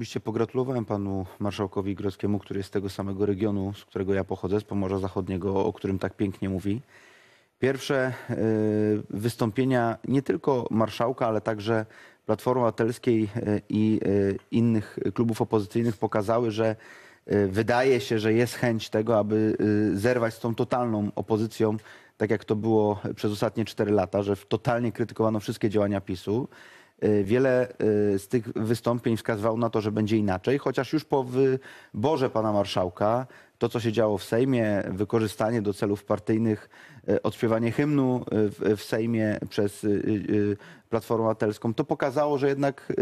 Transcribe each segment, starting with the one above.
Osobiście pogratulowałem panu marszałkowi Grodzkiemu, który jest z tego samego regionu, z którego ja pochodzę, z Pomorza Zachodniego, o którym tak pięknie mówi. Pierwsze y, wystąpienia nie tylko marszałka, ale także Platformy Obywatelskiej y, i y, innych klubów opozycyjnych pokazały, że wydaje się, że jest chęć tego, aby zerwać z tą totalną opozycją, tak jak to było przez ostatnie cztery lata, że totalnie krytykowano wszystkie działania PiSu. E, wiele e, z tych wystąpień wskazywało na to, że będzie inaczej, chociaż już po wyborze pana marszałka to, co się działo w Sejmie, wykorzystanie do celów partyjnych, e, odśpiewanie hymnu w Sejmie przez Platformę Obywatelską, to pokazało, że jednak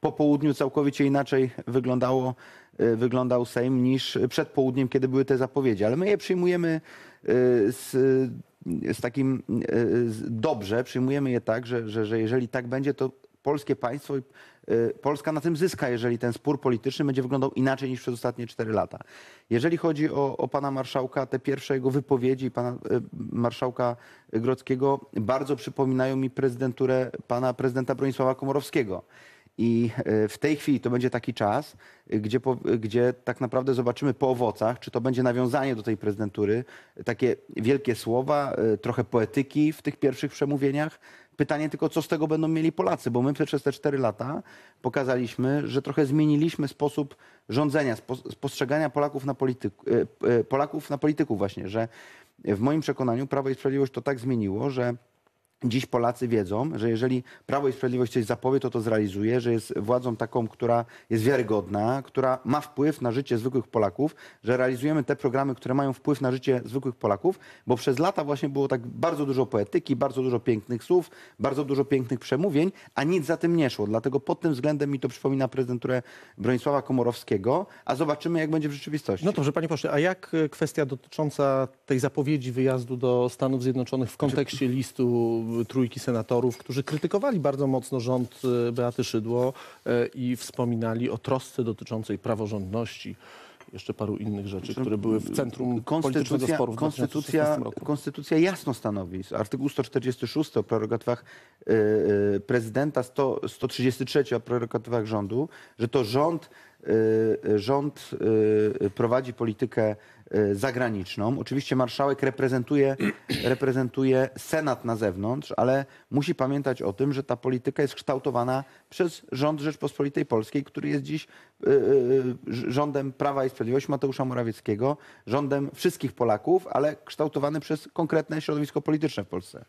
po południu całkowicie inaczej wyglądało, wyglądał Sejm niż przed południem, kiedy były te zapowiedzi. Ale my je przyjmujemy z, z takim dobrze, przyjmujemy je tak, że, że, że jeżeli tak będzie, to polskie państwo i y, Polska na tym zyska, jeżeli ten spór polityczny będzie wyglądał inaczej niż przez ostatnie cztery lata. Jeżeli chodzi o, o pana marszałka, te pierwsze jego wypowiedzi, pana y, marszałka Grockiego, bardzo przypominają mi prezydenturę pana prezydenta Bronisława Komorowskiego. I y, w tej chwili to będzie taki czas, gdzie, po, gdzie tak naprawdę zobaczymy po owocach, czy to będzie nawiązanie do tej prezydentury, takie wielkie słowa, trochę poetyki w tych pierwszych przemówieniach, Pytanie tylko, co z tego będą mieli Polacy, bo my przez te cztery lata pokazaliśmy, że trochę zmieniliśmy sposób rządzenia, spostrzegania Polaków na, polityku, e, e, Polaków na polityków właśnie, że w moim przekonaniu Prawo i Sprawiedliwość to tak zmieniło, że Dziś Polacy wiedzą, że jeżeli Prawo i Sprawiedliwość coś zapowie, to to zrealizuje, że jest władzą taką, która jest wiarygodna, która ma wpływ na życie zwykłych Polaków, że realizujemy te programy, które mają wpływ na życie zwykłych Polaków, bo przez lata właśnie było tak bardzo dużo poetyki, bardzo dużo pięknych słów, bardzo dużo pięknych przemówień, a nic za tym nie szło. Dlatego pod tym względem mi to przypomina prezydenturę Bronisława Komorowskiego, a zobaczymy, jak będzie w rzeczywistości. No dobrze, panie pośle, a jak e, kwestia dotycząca tej zapowiedzi wyjazdu do Stanów Zjednoczonych w kontekście listu trójki senatorów, którzy krytykowali bardzo mocno rząd e, Beaty Szydło e, i wspominali o trosce dotyczącej praworządności jeszcze paru innych rzeczy, które były w centrum politycznego sporu w konstytucja, roku. konstytucja jasno stanowi, artykuł 146 o prerogatywach e, prezydenta, 100, 133 o prerogatywach rządu, że to rząd Y, rząd y, prowadzi politykę y, zagraniczną. Oczywiście marszałek reprezentuje, reprezentuje Senat na zewnątrz, ale musi pamiętać o tym, że ta polityka jest kształtowana przez rząd Rzeczpospolitej Polskiej, który jest dziś rządem Prawa i Sprawiedliwości Mateusza Morawieckiego, rządem wszystkich Polaków, ale kształtowany przez konkretne środowisko polityczne w Polsce.